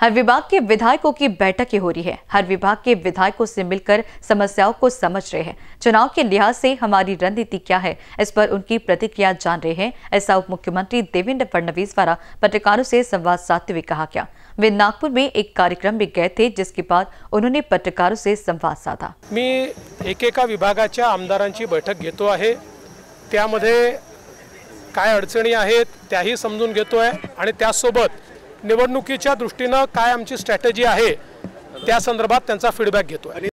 हर विभाग के विधायकों की बैठक हो रही है हर विभाग के विधायकों से मिलकर समस्याओं को समझ रहे हैं चुनाव के लिहाज से हमारी रणनीति क्या है इस पर उनकी प्रतिक्रिया जान रहे हैं ऐसा उप मुख्यमंत्री देवेंद्र फडणवीस द्वारा पत्रकारों से संवाद साधते हुए कहा गया वे नागपुर में एक कार्यक्रम में गए थे जिसके बाद उन्होंने पत्रकारों से संवाद साधा मैं एकेका एक विभाग बैठक घतो है त्यामध्ये अडचणी है त्याही निवडणुकीच्या दृष्टीनं काय आमची स्ट्रॅटेजी आहे त्या संदर्भात त्यांचा फीडबॅक घेतो